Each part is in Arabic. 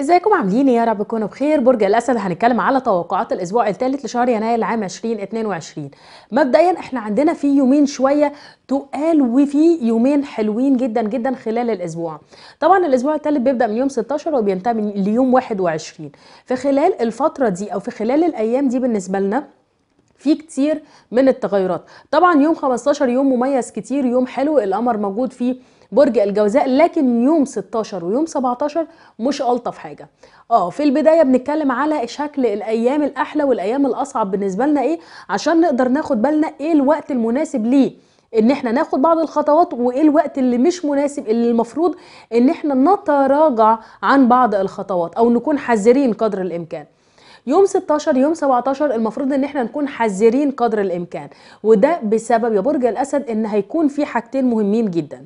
ازيكم عاملين ايه يا رب تكونوا بخير برج الاسد هنتكلم على توقعات الاسبوع الثالث لشهر يناير العام 2022 مبدئيا احنا عندنا في يومين شويه تقال وفي يومين حلوين جدا جدا خلال الاسبوع طبعا الاسبوع الثالث بيبدا من يوم 16 وبينتهي من ليوم 21 في خلال الفتره دي او في خلال الايام دي بالنسبه لنا في كتير من التغيرات طبعا يوم 15 يوم مميز كتير يوم حلو القمر موجود فيه برج الجوزاء لكن يوم 16 ويوم 17 مش الطف حاجه اه في البدايه بنتكلم على شكل الايام الاحلى والايام الاصعب بالنسبه لنا ايه عشان نقدر ناخد بالنا ايه الوقت المناسب ليه ان احنا ناخد بعض الخطوات وايه الوقت اللي مش مناسب اللي المفروض ان احنا نتراجع عن بعض الخطوات او نكون حذرين قدر الامكان يوم 16 يوم 17 المفروض ان احنا نكون حذرين قدر الامكان وده بسبب يا برج الاسد ان هيكون في حاجتين مهمين جدا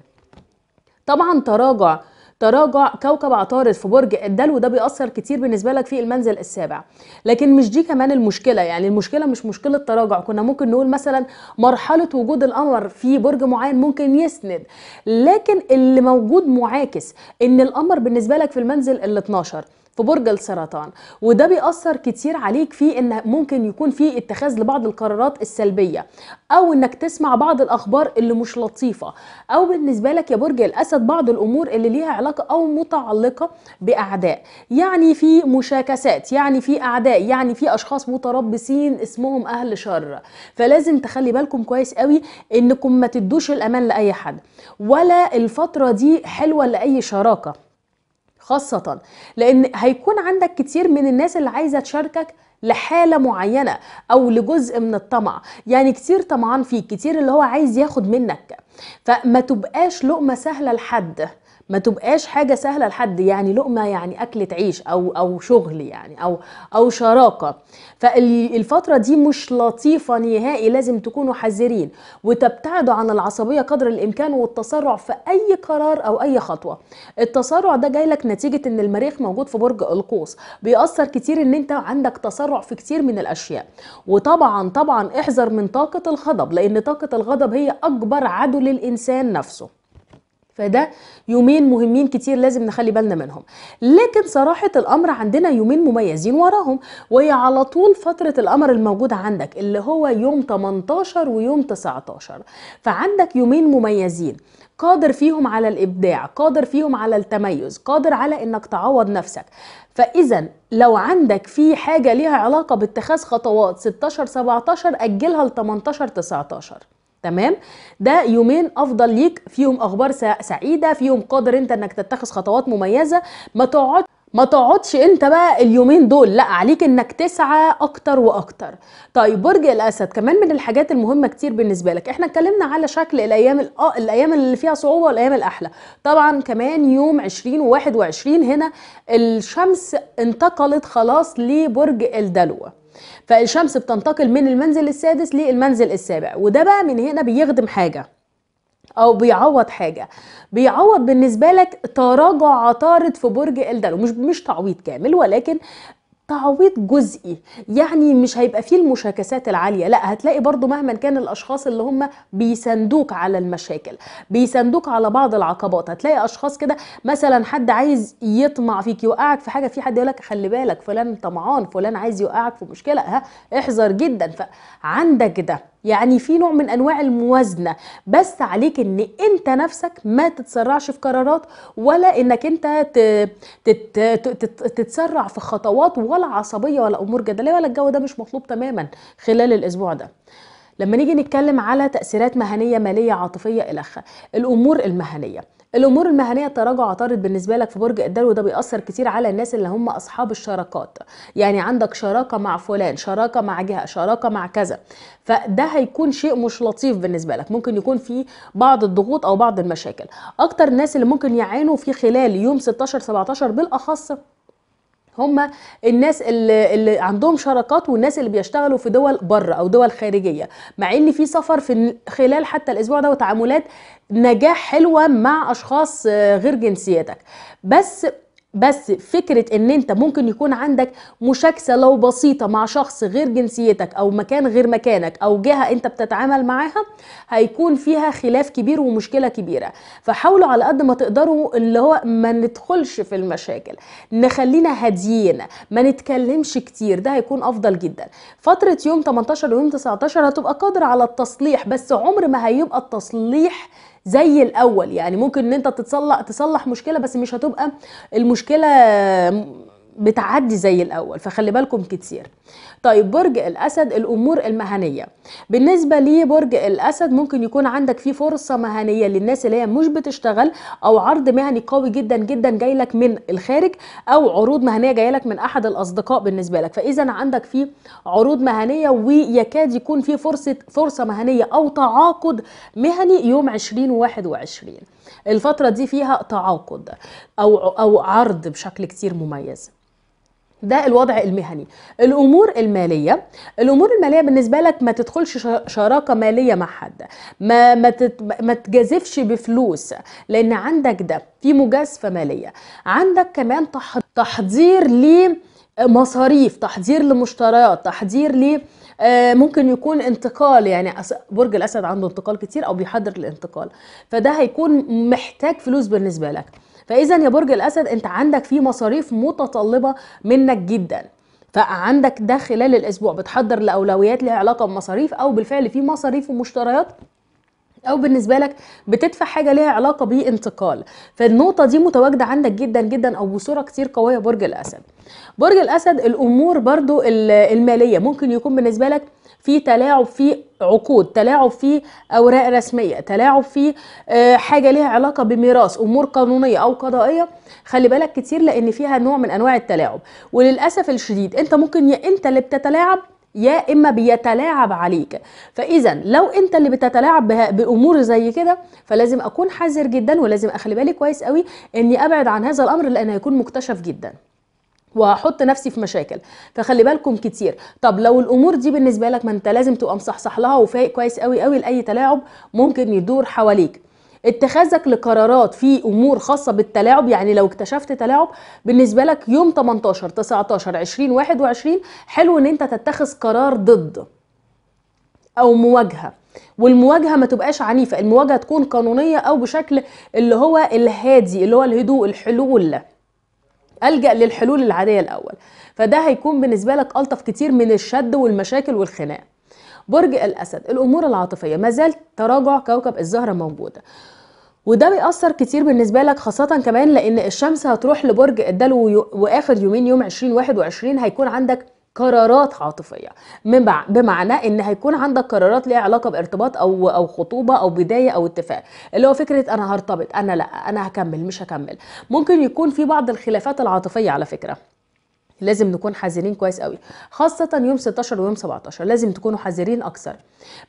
طبعا تراجع تراجع كوكب عطارد في برج الدلو ده بيأثر كتير بالنسبة لك في المنزل السابع لكن مش دي كمان المشكلة يعني المشكلة مش مشكلة تراجع كنا ممكن نقول مثلا مرحلة وجود القمر في برج معين ممكن يسند لكن اللي موجود معاكس ان القمر بالنسبة لك في المنزل ال 12 في برج السرطان وده بيأثر كتير عليك في ان ممكن يكون في اتخاذ لبعض القرارات السلبية او انك تسمع بعض الاخبار اللي مش لطيفة او بالنسبة لك يا برج الاسد بعض الامور اللي ليها علاقة او متعلقة باعداء يعني في مشاكسات يعني في اعداء يعني في اشخاص متربصين اسمهم اهل شر فلازم تخلي بالكم كويس قوي انكم ما تدوش الامان لاي حد ولا الفترة دي حلوة لاي شراكة خاصة لأن هيكون عندك كتير من الناس اللي عايزة تشاركك لحالة معينة أو لجزء من الطمع يعني كتير طمعان فيك كتير اللي هو عايز ياخد منك فما تبقاش لقمة سهلة لحد ما تبقاش حاجه سهله لحد يعني لقمه يعني اكله عيش او او شغل يعني او او شراكه فالفتره دي مش لطيفه نهائي لازم تكونوا حذرين وتبتعدوا عن العصبيه قدر الامكان والتسرع في اي قرار او اي خطوه التسرع ده جاي لك نتيجه ان المريخ موجود في برج القوس بيأثر كتير ان انت عندك تسرع في كتير من الاشياء وطبعا طبعا احذر من طاقه الغضب لان طاقه الغضب هي اكبر عدو للانسان نفسه فده يومين مهمين كتير لازم نخلي بالنا منهم لكن صراحة الأمر عندنا يومين مميزين وراهم وهي على طول فترة القمر الموجودة عندك اللي هو يوم 18 ويوم 19 فعندك يومين مميزين قادر فيهم على الابداع قادر فيهم على التميز قادر على انك تعوض نفسك فاذا لو عندك في حاجه ليها علاقه باتخاذ خطوات 16 17 اجلها ل 18 19 تمام ده يومين افضل ليك فيهم اخبار سعيده فيهم قادر انت انك تتخذ خطوات مميزه ما تقعد ما تقعدش انت بقى اليومين دول لا عليك انك تسعى اكتر واكتر طيب برج الاسد كمان من الحاجات المهمه كتير بالنسبه لك احنا اتكلمنا على شكل الايام آه، الايام اللي فيها صعوبه والايام الاحلى طبعا كمان يوم 20 و21 هنا الشمس انتقلت خلاص لبرج الدلو فالشمس بتنتقل من المنزل السادس للمنزل السابع وده بقى من هنا بيخدم حاجه او بيعوض حاجه بيعوض بالنسبه لك تراجع عطارد في برج الدلو مش مش تعويض كامل ولكن تعويض جزئي يعني مش هيبقى فيه المشاكسات العاليه لا هتلاقي برضو مهما كان الاشخاص اللي هم بيساندوك على المشاكل بيساندوك على بعض العقبات هتلاقي اشخاص كده مثلا حد عايز يطمع فيك يوقعك في حاجه في حد يقول لك خلي بالك فلان طمعان فلان عايز يوقعك في مشكله ها احذر جدا فعندك ده يعني في نوع من انواع الموازنه بس عليك ان انت نفسك ما تتسرعش في قرارات ولا انك انت تتسرع في خطوات ولا عصبيه ولا امور جدليه ولا الجو ده مش مطلوب تماما خلال الاسبوع ده لما نيجي نتكلم على تأثيرات مهنية مالية عاطفية إلى آخره الأمور المهنية الامور المهنيه التراجع عطارد بالنسبه لك في برج الدلو ده بيأثر كتير على الناس اللي هم اصحاب الشراكات يعني عندك شراكه مع فلان شراكه مع جهه شراكه مع كذا فده هيكون شيء مش لطيف بالنسبه لك ممكن يكون في بعض الضغوط او بعض المشاكل اكتر الناس اللي ممكن يعانوا في خلال يوم 16 17 بالاخص هم الناس اللي, اللي عندهم شراكات والناس اللي بيشتغلوا في دول بره او دول خارجيه مع ان في سفر في خلال حتى الاسبوع ده وتعاملات نجاح حلوه مع اشخاص غير جنسيتك بس بس فكرة ان انت ممكن يكون عندك مشاكسة لو بسيطة مع شخص غير جنسيتك او مكان غير مكانك او جهة انت بتتعامل معاها هيكون فيها خلاف كبير ومشكلة كبيرة فحاولوا على قد ما تقدروا اللي هو ما ندخلش في المشاكل نخلينا هاديين ما نتكلمش كتير ده هيكون افضل جدا فترة يوم 18 ويوم 19 هتبقى قادر على التصليح بس عمر ما هيبقى التصليح زي الاول يعني ممكن ان انت تتصلح تصلح مشكله بس مش هتبقى المشكله بتعدي زي الاول فخلي بالكم كتير طيب برج الاسد الامور المهنيه بالنسبه لبرج الاسد ممكن يكون عندك في فرصه مهنيه للناس اللي هي مش بتشتغل او عرض مهني قوي جدا جدا جاي لك من الخارج او عروض مهنيه جايه لك من احد الاصدقاء بالنسبه لك فاذا عندك في عروض مهنيه ويكاد يكون في فرصه فرصه مهنيه او تعاقد مهني يوم 2021 الفتره دي فيها تعاقد او او عرض بشكل كتير مميز ده الوضع المهني الامور الماليه الامور الماليه بالنسبه لك ما تدخلش شراكه ماليه مع حد ما ما, تت... ما تجازفش بفلوس لان عندك ده في مجازفه ماليه عندك كمان تح... تحضير لمصاريف تحضير لمشتريات تحضير ل آه، ممكن يكون انتقال يعني برج الاسد عنده انتقال كتير او بيحضر للانتقال فده هيكون محتاج فلوس بالنسبه لك فاذا يا برج الاسد انت عندك في مصاريف متطلبه منك جدا فعندك ده خلال الاسبوع بتحضر لاولويات لها علاقه بمصاريف او بالفعل في مصاريف ومشتريات او بالنسبه لك بتدفع حاجه ليها علاقه بانتقال فالنقطه دي متواجده عندك جدا جدا او بصوره كتير قويه برج الاسد برج الاسد الامور برضو الماليه ممكن يكون بالنسبه لك في تلاعب في عقود تلاعب في اوراق رسميه تلاعب في آه، حاجه ليها علاقه بميراث امور قانونيه او قضائيه خلي بالك كتير لان فيها نوع من انواع التلاعب وللاسف الشديد انت ممكن يا انت اللي بتتلاعب يا اما بيتلاعب عليك فاذا لو انت اللي بتتلاعب بامور زي كده فلازم اكون حذر جدا ولازم اخلي بالي كويس قوي اني ابعد عن هذا الامر لان هيكون مكتشف جدا وهحط نفسي في مشاكل فخلي بالكم كتير طب لو الامور دي بالنسبه لك ما انت لازم تبقى مصحصح لها وفايق كويس قوي قوي لاي تلاعب ممكن يدور حواليك اتخاذك لقرارات في امور خاصه بالتلاعب يعني لو اكتشفت تلاعب بالنسبه لك يوم 18 19 20 21 حلو ان انت تتخذ قرار ضد او مواجهه والمواجهه ما تبقاش عنيفه المواجهه تكون قانونيه او بشكل اللي هو الهادي اللي هو الهدوء الحلول الجا للحلول العاديه الاول فده هيكون بالنسبه لك الطف كتير من الشد والمشاكل والخناق برج الاسد الامور العاطفيه ما زال تراجع كوكب الزهره موجوده وده بيأثر كتير بالنسبة لك خاصة كمان لأن الشمس هتروح لبرج الدلو وآخر يومين يوم 20 21 هيكون عندك قرارات عاطفيه بمعنى ان هيكون عندك قرارات ليها علاقه بارتباط او او خطوبه او بدايه او اتفاق اللي هو فكره انا هرتبط انا لا انا هكمل مش هكمل ممكن يكون في بعض الخلافات العاطفيه على فكره لازم نكون حذرين كويس قوي خاصه يوم 16 ويوم 17 لازم تكونوا حذرين اكثر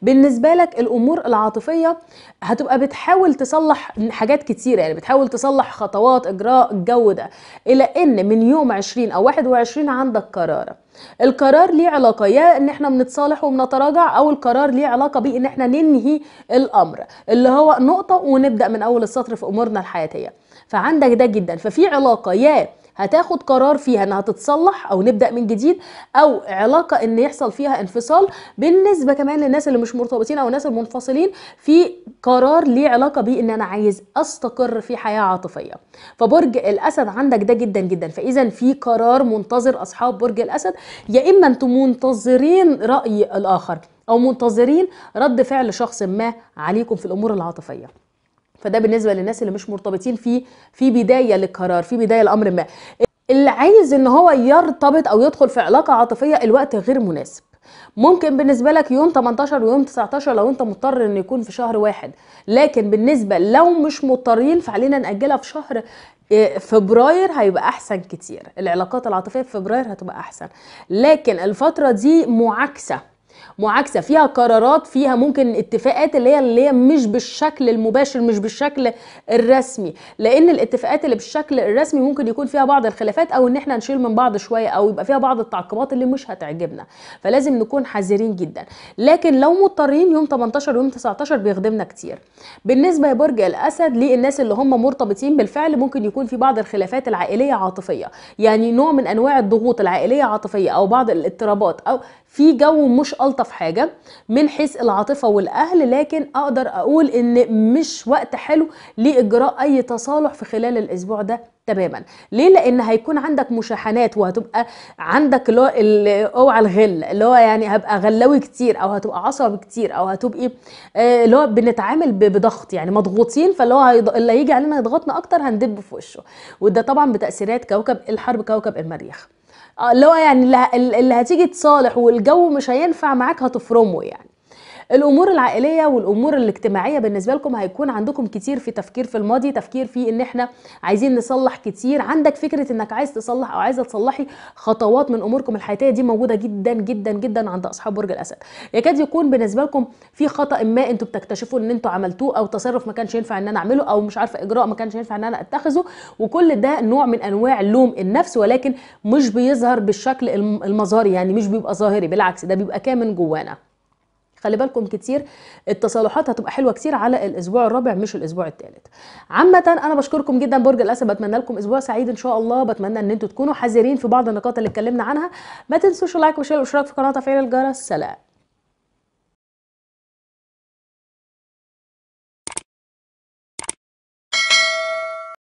بالنسبه لك الامور العاطفيه هتبقى بتحاول تصلح حاجات كتيره يعني بتحاول تصلح خطوات اجراء الجو ده الى ان من يوم 20 او 21 عندك قرار القرار ليه علاقه يا ان احنا بنتصالح وبنتراجع او القرار ليه علاقه بان احنا ننهي الامر اللي هو نقطه ونبدا من اول السطر في امورنا الحياتيه فعندك ده جدا ففي علاقه يا هتاخد قرار فيها انها تتصلح او نبدا من جديد او علاقه ان يحصل فيها انفصال بالنسبه كمان للناس اللي مش مرتبطين او الناس المنفصلين في قرار ليه علاقه بيه ان انا عايز استقر في حياه عاطفيه فبرج الاسد عندك ده جدا جدا فاذا في قرار منتظر اصحاب برج الاسد يا اما انتم منتظرين راي الاخر او منتظرين رد فعل شخص ما عليكم في الامور العاطفيه فده بالنسبه للناس اللي مش مرتبطين في في بدايه للقرار في بدايه لامر ما اللي عايز ان هو يرتبط او يدخل في علاقه عاطفيه الوقت غير مناسب ممكن بالنسبة لك يوم 18 ويوم 19 لو انت مضطر ان يكون في شهر واحد لكن بالنسبة لو مش مضطرين فعلينا نأجلها في شهر آه، فبراير هيبقى احسن كتير العلاقات العاطفية في فبراير هتبقى احسن لكن الفترة دي معاكسة معاكسه فيها قرارات فيها ممكن اتفاقات اللي هي اللي هي مش بالشكل المباشر مش بالشكل الرسمي لان الاتفاقات اللي بالشكل الرسمي ممكن يكون فيها بعض الخلافات او ان احنا نشيل من بعض شويه او يبقى فيها بعض التعقيبات اللي مش هتعجبنا فلازم نكون حذرين جدا لكن لو مضطرين يوم 18 ويوم 19 بيخدمنا كتير بالنسبه لبرج الاسد للناس اللي هم مرتبطين بالفعل ممكن يكون في بعض الخلافات العائليه عاطفيه يعني نوع من انواع الضغوط العائليه عاطفيه او بعض الاضطرابات او في جو مش الطف اعرف حاجه من حيث العاطفه والاهل لكن اقدر اقول ان مش وقت حلو لاجراء اي تصالح في خلال الاسبوع ده تماما ليه لان هيكون عندك مشاحنات وهتبقى عندك اللي هو اوعى الغل اللي هو يعني هبقى غلاوي كتير او هتبقى عصب كتير او هتبقي آه، اللي هو بنتعامل بضغط يعني مضغوطين فاللي هو اللي هيجي علينا يضغطنا اكتر هندب في وشه وده طبعا بتاثيرات كوكب الحرب كوكب المريخ آه، اللي هو يعني اللي هتيجي تصالح والجو مش هينفع معاك هتفرمه يعني الامور العائليه والامور الاجتماعيه بالنسبه لكم هيكون عندكم كتير في تفكير في الماضي تفكير في ان احنا عايزين نصلح كتير عندك فكره انك عايز تصلح او عايزه تصلحي خطوات من اموركم الحياتيه دي موجوده جدا جدا جدا عند اصحاب برج الاسد يكاد يكون بالنسبه لكم في خطا ما انتم بتكتشفوا ان انتم عملتوه او تصرف ما كانش ينفع ان انا اعمله او مش عارفه اجراء ما كانش ينفع ان انا اتخذه وكل ده نوع من انواع لوم النفس ولكن مش بيظهر بالشكل المظهري يعني مش بيبقى ظاهري بالعكس ده بيبقى كامن جوانا خلي بالكم كتير التصالحات هتبقى حلوه كتير على الاسبوع الرابع مش الاسبوع الثالث عامه انا بشكركم جدا برج الاسد بتمنى لكم اسبوع سعيد ان شاء الله بتمنى ان انتم تكونوا حذرين في بعض النقاط اللي اتكلمنا عنها ما تنسوش اللايك والشير والاشتراك في القناه وتفعيل الجرس سلام